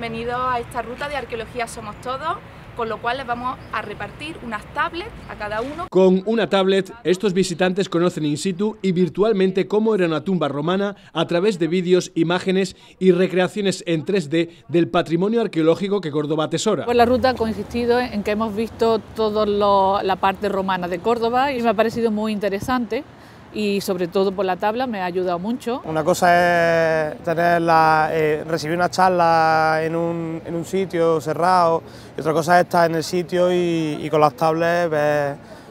bienvenidos a esta ruta de Arqueología Somos Todos, con lo cual les vamos a repartir unas tablets a cada uno. Con una tablet, estos visitantes conocen in situ y virtualmente cómo era una tumba romana a través de vídeos, imágenes y recreaciones en 3D del patrimonio arqueológico que Córdoba tesora. Pues la ruta ha consistido en que hemos visto toda la parte romana de Córdoba y me ha parecido muy interesante y sobre todo por la tabla me ha ayudado mucho. Una cosa es tener eh, recibir una charla en un, sitio cerrado y otra cosa es estar en el sitio y, con las tablas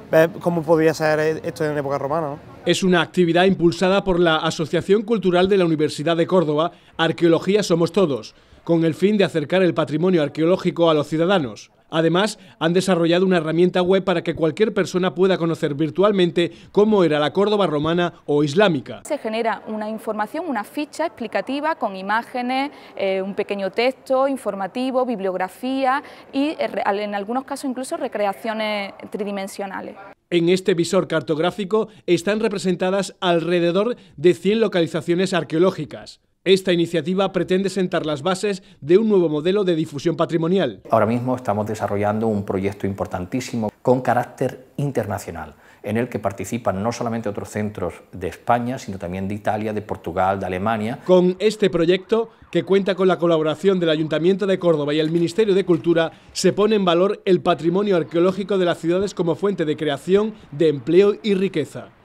ver, cómo podía ser esto en la época romana. Es una actividad impulsada por la Asociación Cultural de la Universidad de Córdoba, Arqueología Somos Todos con el fin de acercar el patrimonio arqueológico a los ciudadanos. Además, han desarrollado una herramienta web para que cualquier persona pueda conocer virtualmente cómo era la Córdoba romana o islámica. Se genera una información, una ficha explicativa con imágenes, eh, un pequeño texto informativo, bibliografía y eh, en algunos casos incluso recreaciones tridimensionales. En este visor cartográfico están representadas alrededor de 100 localizaciones arqueológicas. Esta iniciativa pretende sentar las bases de un nuevo modelo de difusión patrimonial. Ahora mismo estamos desarrollando un proyecto importantísimo con carácter internacional, en el que participan no solamente otros centros de España, sino también de Italia, de Portugal, de Alemania. Con este proyecto, que cuenta con la colaboración del Ayuntamiento de Córdoba y el Ministerio de Cultura, se pone en valor el patrimonio arqueológico de las ciudades como fuente de creación de empleo y riqueza.